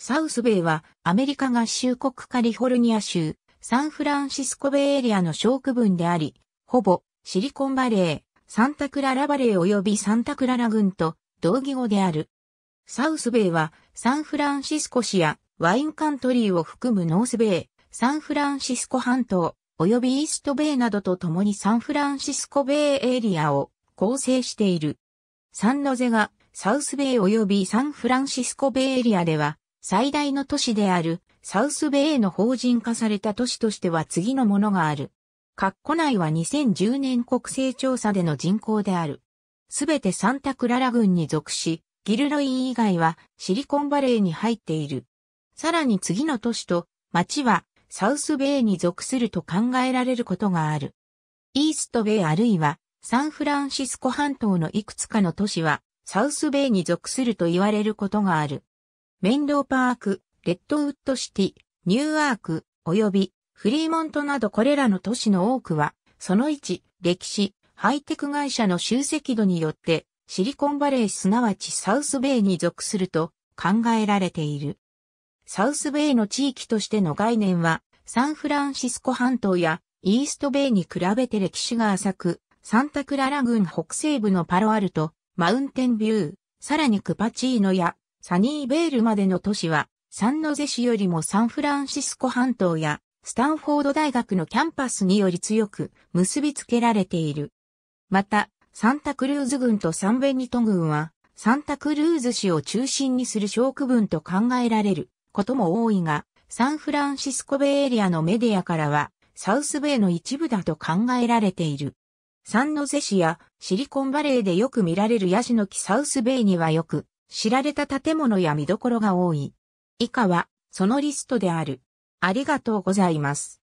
サウスベイはアメリカ合衆国カリフォルニア州サンフランシスコベイエリアの小区分であり、ほぼシリコンバレー、サンタクララバレー及びサンタクララ郡と同義語である。サウスベイはサンフランシスコ市やワインカントリーを含むノースベイ、サンフランシスコ半島、及びイーストベイなどと共にサンフランシスコベイエリアを構成している。サンノゼがサウスベイ及びサンフランシスコベイエリアでは最大の都市であるサウスベイの法人化された都市としては次のものがある。括弧内は2010年国勢調査での人口である。すべてサンタクララ郡に属し、ギルロイン以外はシリコンバレーに入っている。さらに次の都市と町はサウスベイに属すると考えられることがある。イーストベイあるいはサンフランシスコ半島のいくつかの都市はサウスベイに属すると言われることがある。メンローパーク、レッドウッドシティ、ニューアーク、及びフリーモントなどこれらの都市の多くは、その1、歴史、ハイテク会社の集積度によって、シリコンバレーすなわちサウスベイに属すると考えられている。サウスベイの地域としての概念は、サンフランシスコ半島やイーストベイに比べて歴史が浅く、サンタクララ郡北西部のパロアルト、マウンテンビュー、さらにクパチーノやサニーベールまでの都市は、サンノゼ市よりもサンフランシスコ半島や、スタンフォード大学のキャンパスにより強く結びつけられている。また、サンタクルーズ軍とサンベニト軍は、サンタクルーズ市を中心にする小区分と考えられることも多いが、サンフランシスコベイエリアのメディアからは、サウスベイの一部だと考えられている。サンノゼ市やシリコンバレーでよく見られるヤシの木サウスベイにはよく知られた建物や見どころが多い。以下は、そのリストである。ありがとうございます。